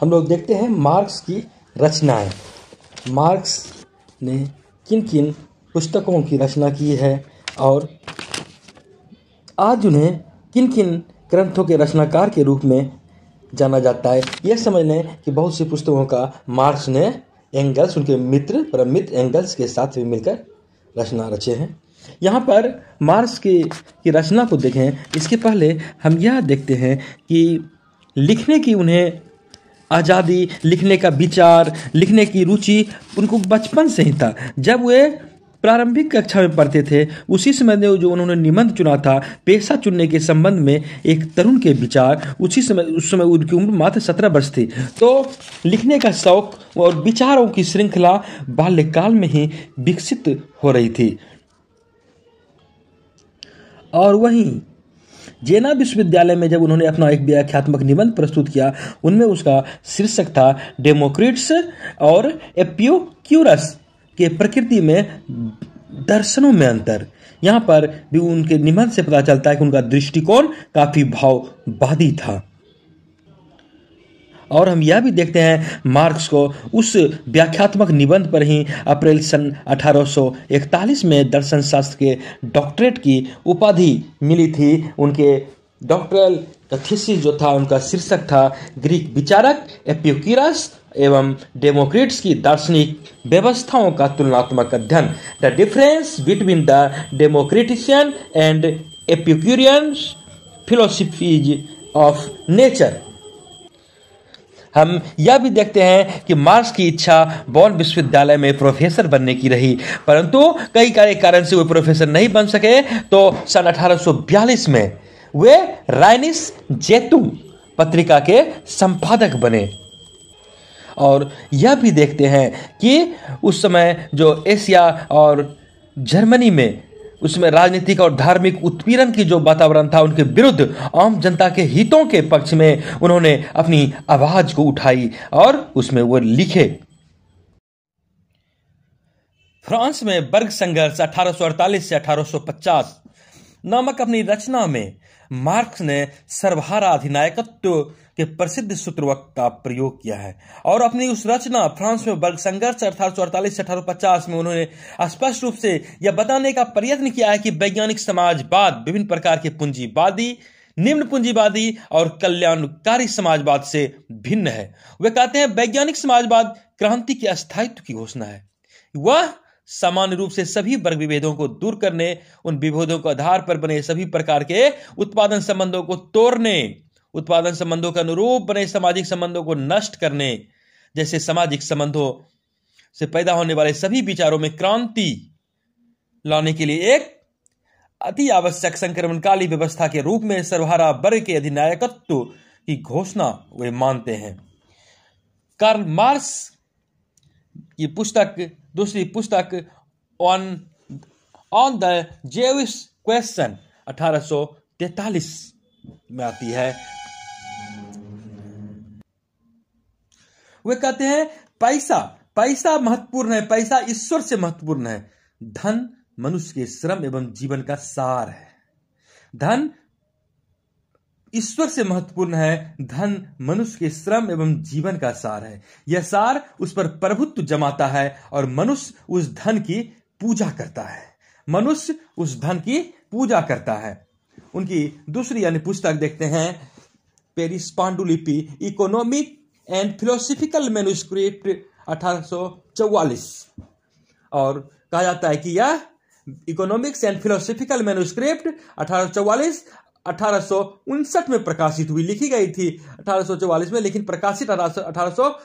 हम लोग देखते हैं मार्क्स की रचनाएं मार्क्स ने किन किन पुस्तकों की रचना की है और आज उन्हें किन किन ग्रंथों के रचनाकार के रूप में जाना जाता है यह समझ लें कि बहुत सी पुस्तकों का मार्क्स ने एंगल्स उनके मित्र मित्र एंगल्स के साथ भी मिलकर रचना रचे हैं यहाँ पर मार्क्स के की रचना को देखें इसके पहले हम यह देखते हैं कि लिखने की उन्हें आज़ादी लिखने का विचार लिखने की रुचि उनको बचपन से ही था जब वे प्रारंभिक कक्षा में पढ़ते थे उसी समय में जो उन्होंने निबंध चुना था पेशा चुनने के संबंध में एक तरुण के विचार उसी समय उस समय उनकी उम्र मात्र सत्रह वर्ष थी तो लिखने का शौक और विचारों की श्रृंखला बाल्यकाल में ही विकसित हो रही थी और वहीं जेना विश्वविद्यालय में जब उन्होंने अपना एक व्याख्यात्मक निबंध प्रस्तुत किया उनमें उसका शीर्षक था डेमोक्रेट्स और एपियोक्यूरस के प्रकृति में दर्शनों में अंतर यहाँ पर भी उनके निबंध से पता चलता है कि उनका दृष्टिकोण काफी भाववादी था और हम यह भी देखते हैं मार्क्स को उस व्याख्यात्मक निबंध पर ही अप्रैल सन 1841 में दर्शन शास्त्र के डॉक्टरेट की उपाधि मिली थी उनके डॉक्टरल थीसिस जो था उनका शीर्षक था ग्रीक विचारक एप्यूकिरस एवं डेमोक्रेट्स की दार्शनिक व्यवस्थाओं का तुलनात्मक अध्ययन the difference between the Democritean and Epicurean philosophies of nature हम यह भी देखते हैं कि मार्क्स की इच्छा बॉन विश्वविद्यालय में प्रोफेसर बनने की रही परंतु कई कार्य कारण से वे प्रोफेसर नहीं बन सके तो सन 1842 में वे राइनिस जेतु पत्रिका के संपादक बने और यह भी देखते हैं कि उस समय जो एशिया और जर्मनी में उसमें राजनीतिक और धार्मिक उत्पीड़न की जो वातावरण था उनके विरुद्ध आम जनता के हितों के पक्ष में उन्होंने अपनी आवाज को उठाई और उसमें वो लिखे फ्रांस में वर्ग संघर्ष 1848 से 1850 नामक अपनी रचना में मार्क्स ने सर्वहारा अधिनायकत्व के प्रसिद्ध सूत्रवक्त का प्रयोग किया है और अपनी उस रचना फ्रांस में वर्ग संघर्ष अठारह सौ अड़तालीस से अठारह पचास में उन्होंने स्पष्ट रूप से यह बताने का प्रयत्न किया है कि वैज्ञानिक समाजवाद विभिन्न प्रकार के पूंजीवादी निम्न पूंजीवादी और कल्याणकारी समाजवाद से भिन्न है वे कहते हैं वैज्ञानिक समाजवाद क्रांति के अस्थायित्व की घोषणा है वह सामान्य रूप से सभी वर्ग विभेदों को दूर करने उन विभेदों के आधार पर बने सभी प्रकार के उत्पादन संबंधों को तोड़ने उत्पादन संबंधों के अनुरूप बने सामाजिक संबंधों को नष्ट करने जैसे सामाजिक संबंधों से पैदा होने वाले सभी विचारों में क्रांति लाने के लिए एक अति आवश्यक संक्रमणकाली व्यवस्था के रूप में सर्वहारा वर्ग के अधिनायकत्व की घोषणा वे मानते हैं कार्ल मार्स की पुस्तक दूसरी पुस्तक on on the Jewish question 1843 में आती है वे कहते हैं पैसा पैसा महत्वपूर्ण है पैसा ईश्वर से महत्वपूर्ण है धन मनुष्य के श्रम एवं जीवन का सार है धन ईश्वर से महत्वपूर्ण है धन मनुष्य के श्रम एवं जीवन का सार है यह सार उस पर प्रभुत्व जमाता है और मनुष्य उस धन की पूजा करता है मनुष्य उस धन की पूजा करता है उनकी दूसरी यानी पुस्तक देखते हैं पेरिस पांडुलिपि इकोनॉमिक एंड फिलोसफिकल मेनुस्क्रिप्ट अठारह और कहा जाता है कि यह इकोनॉमिक्स एंड फिलोसफिकल मेनुस्क्रिप्ट अठारह अठारह में प्रकाशित हुई लिखी गई थी अठारह में लेकिन प्रकाशित अठारह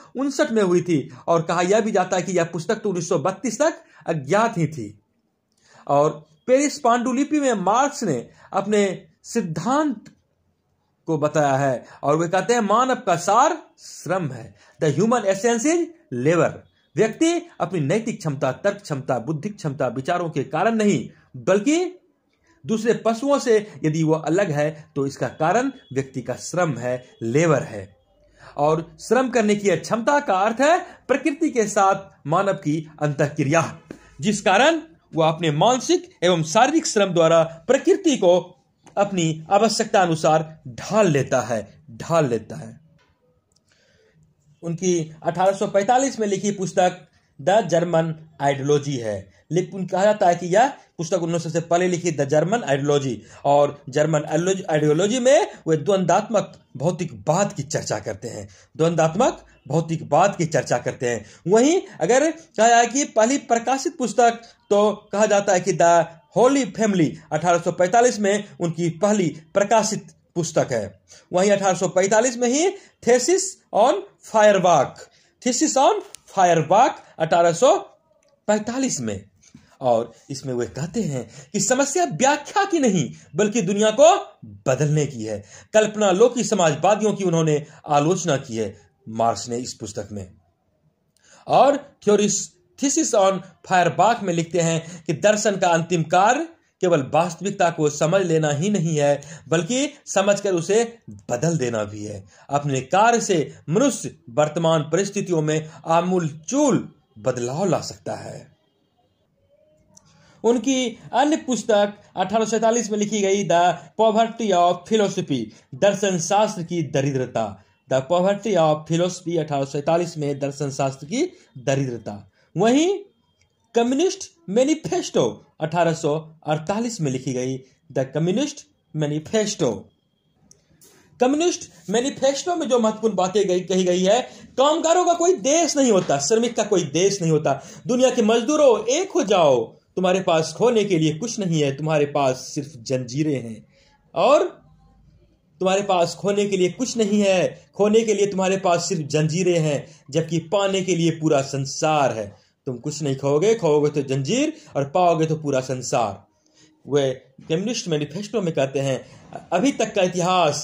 में हुई थी और कहा यह भी जाता है कि यह पुस्तक तो उन्नीस तक अज्ञात ही थी और पेरिस पांडुलिपि में मार्क्स ने अपने सिद्धांत को बताया है और वे कहते हैं मानव का सार श्रम है the human essence is labour व्यक्ति अपनी नैतिक क्षमता तर्क क्षमता बुद्धिक क्षमता विचारों के कारण नहीं बल्कि दूसरे पशुओं से यदि वह अलग है तो इसका कारण व्यक्ति का श्रम है लेबर है और श्रम करने की क्षमता का अर्थ है प्रकृति के साथ मानव की अंत क्रिया जिस कारण वह अपने मानसिक एवं शारीरिक श्रम द्वारा प्रकृति को अपनी आवश्यकता अनुसार ढाल लेता है ढाल लेता है उनकी 1845 में लिखी पुस्तक द जर्मन आइडियोलॉजी है लेकिन कहा जाता है कि यह पुस्तक उन्होंने सबसे पहले लिखी द जर्मन आइडियोलॉजी और जर्मन आइडियोलॉजी में वे द्वंदात्मक भौतिकवाद की चर्चा करते हैं द्वंदात्मक भौतिकवाद की चर्चा करते हैं वहीं अगर कहा जाए कि पहली प्रकाशित पुस्तक तो कहा जाता है कि द होली फैमिली 1845 में उनकी पहली प्रकाशित पुस्तक है वहीं 1845 में ही thesis on Feuerbach thesis on Feuerbach 1845 में और इसमें वे कहते हैं कि समस्या व्याख्या की नहीं बल्कि दुनिया को बदलने की है कल्पना लोकी समाजवादियों की उन्होंने आलोचना की है मार्क्स ने इस पुस्तक में और थ्योरिस ऑन फायरबाग में लिखते हैं कि दर्शन का अंतिम कार्य केवल वास्तविकता को समझ लेना ही नहीं है बल्कि समझकर उसे बदल देना भी है अपने कार्य से मनुष्य वर्तमान परिस्थितियों में आमूलचूल बदलाव ला सकता है उनकी अन्य पुस्तक अठारह में लिखी गई द पॉवर्टी ऑफ फिलोसफी दर्शन शास्त्र की दरिद्रता द पॉवर्टी ऑफ फिलोसफी अठारह में दर्शन शास्त्र की दरिद्रता वहीं कम्युनिस्ट मैनिफेस्टो 1848 में लिखी गई the Communist Manifesto Communist Manifesto में जो महत्वपूर्ण बातें गई कही गई है कामगारों का कोई देश नहीं होता श्रमिक का कोई देश नहीं होता दुनिया के मजदूरों एक हो जाओ तुम्हारे पास खोने के लिए कुछ नहीं है तुम्हारे पास सिर्फ जंजीरें हैं और तुम्हारे पास खोने के लिए कुछ नहीं है खोने के लिए तुम्हारे पास सिर्फ जंजीरें हैं जबकि पाने के लिए पूरा संसार है तुम कुछ नहीं खोगे खोगे तो जंजीर और पाओगे तो पूरा संसार वे कम्युनिस्ट मैनिफेस्टो में कहते हैं अभी तक का इतिहास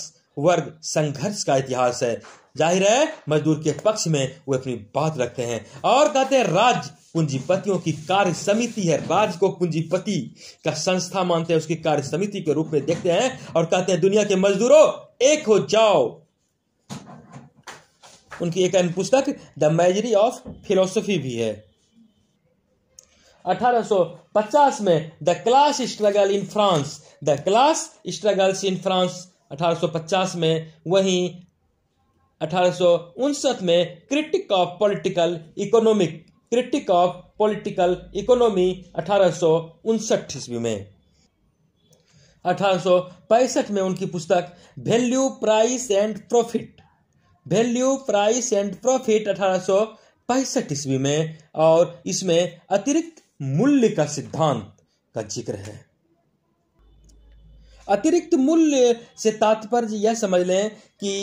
वर्ग संघर्ष का इतिहास है जाहिर है मजदूर के पक्ष में वे अपनी बात रखते हैं और कहते हैं राज्य पूंजीपतियों की कार्य समिति है राज को पूंजीपति का संस्था मानते हैं उसकी कार्य समिति के रूप में देखते हैं और कहते हैं दुनिया के मजदूरों एक हो जाओ उनकी एक अन्य पुस्तक द मेजरी ऑफ फिलोसफी भी है 1850 में the class struggle in France the class struggles in France 1850 में वही अठारह में critique of political economic critique of political economy अठारह ईस्वी में अठारह में उनकी पुस्तक value price and profit value price and profit अठारह ईस्वी में और इसमें अतिरिक्त मूल्य का सिद्धांत का जिक्र है अतिरिक्त मूल्य से तात्पर्य यह समझ लें कि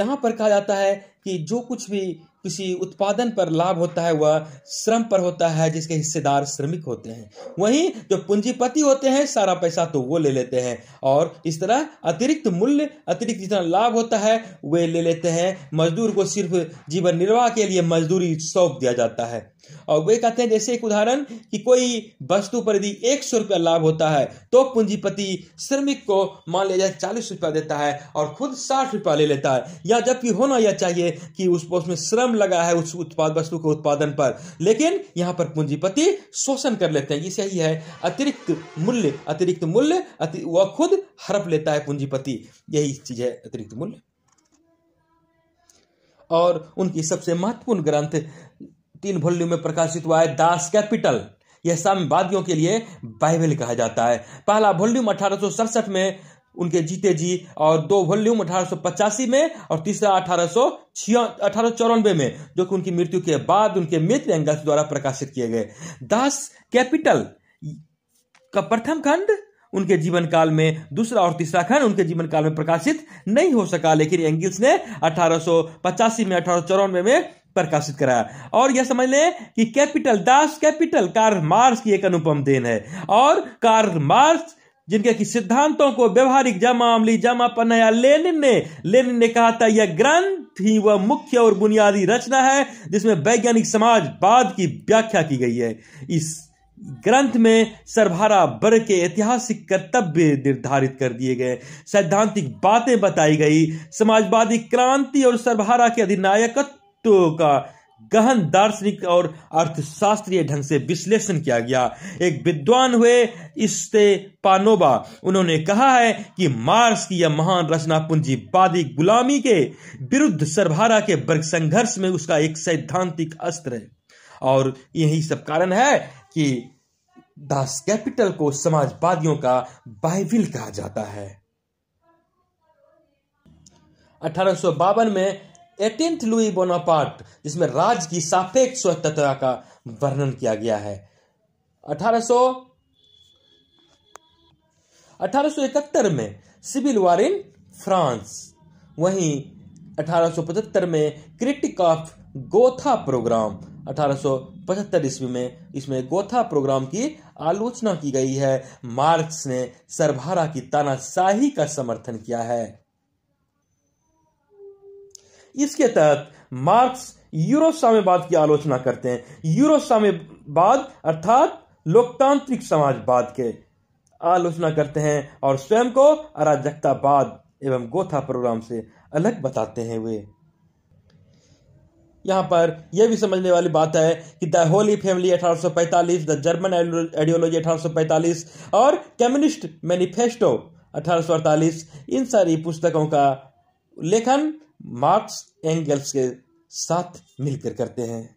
यहां पर कहा जाता है कि जो कुछ भी किसी उत्पादन पर लाभ होता है वह श्रम पर होता है जिसके हिस्सेदार श्रमिक होते हैं वहीं जो पूंजीपति होते हैं सारा पैसा तो वो ले लेते हैं और इस तरह अतिरिक्त मूल्य अतिरिक्त जितना लाभ होता है वे ले लेते हैं मजदूर को सिर्फ जीवन निर्वाह के लिए मजदूरी सौंप दिया जाता है और वे कहते हैं जैसे एक उदाहरण कि कोई वस्तु पर यदि एक सौ रुपया लाभ होता है तो पूंजीपति श्रमिक को मान लिया जाए चालीस रुपया देता है और खुद साठ रुपया ले लेता है या जबकि होना यह चाहिए कि उस उसमें श्रम लगा है उस उत्पाद वस्तु के उत्पादन पर लेकिन यहां पर पूंजीपति शोषण कर लेते हैं ये सही है अतिरिक्त मूल्य अतिरिक्त मूल्य अति, वह खुद हड़प लेता है पूंजीपति यही चीज है अतिरिक्त मूल्य और उनकी सबसे महत्वपूर्ण ग्रंथ तीन वॉल्यूम में प्रकाशित हुआ है दास कैपिटल यह साम्यवादियों के लिए बाइबल कहा जाता है पहला वॉल्यूम अठारह में उनके जीते जी और दो वॉल्यूम अठारह में और तीसरा अठारह सौ में जो कि उनकी मृत्यु के बाद उनके मित्र एंगल्स द्वारा प्रकाशित किए गए दास कैपिटल का प्रथम खंड उनके जीवन काल में दूसरा और तीसरा खंड उनके जीवन काल में प्रकाशित नहीं हो सका लेकिन एंगल्स ने अठारह में अठारह में प्रकाशित कराया और यह समझ लें कि capital Das capital Karl Marx की एक अनुपम देन है और कार्ल मार्क्स जिनके की सिद्धांतों को व्यवहारिक जमा अमली जमा पर नया लेनिन ने लेनिन ने कहा था यह ग्रंथ ही वह मुख्य और बुनियादी रचना है जिसमें वैज्ञानिक समाजवाद की व्याख्या की गई है इस ग्रंथ में सरभारा बर के ऐतिहासिक कर्तव्य निर्धारित कर दिए गए सैद्धांतिक बातें बताई गई समाजवादी क्रांति और सरभारा के अधिनायकत्व का गहन दार्शनिक और अर्थशास्त्रीय ढंग से विश्लेषण किया गया एक विद्वान हुए इस्ते पानोबा उन्होंने कहा है कि मार्स की यह महान रचना पूंजीवादी गुलामी के विरुद्ध सरभारा के वर्ग संघर्ष में उसका एक सैद्धांतिक अस्त्र है और यही सब कारण है कि दास कैपिटल को समाजवादियों का बाइबिल कहा जाता है अठारह में एटीन लुई बोनापार्ट जिसमें राज की सापेक्ष स्वतंत्रता का वर्णन किया गया है अठारह सो में सिविल वॉर इन फ्रांस वहीं 1875 में क्रिटिक ऑफ गोथा प्रोग्राम 1875 ईस्वी में इसमें गोथा प्रोग्राम की आलोचना की गई है मार्क्स ने सरभारा की तानाशाही का समर्थन किया है इसके तहत मार्क्स यूरो साम्यवाद की आलोचना करते हैं यूरो साम्यवाद अर्थात लोकतांत्रिक समाजवाद के आलोचना करते हैं और स्वयं को अराजकतावाद एवं गोथा प्रोग्राम से अलग बताते हैं वे यहाँ पर यह भी समझने वाली बात है कि the holy family 1845, the German ideology 1845 और कम्युनिस्ट मैनिफेस्टो 1848 इन सारी पुस्तकों का लेखन मार्क्स एंगल्स के साथ मिलकर करते हैं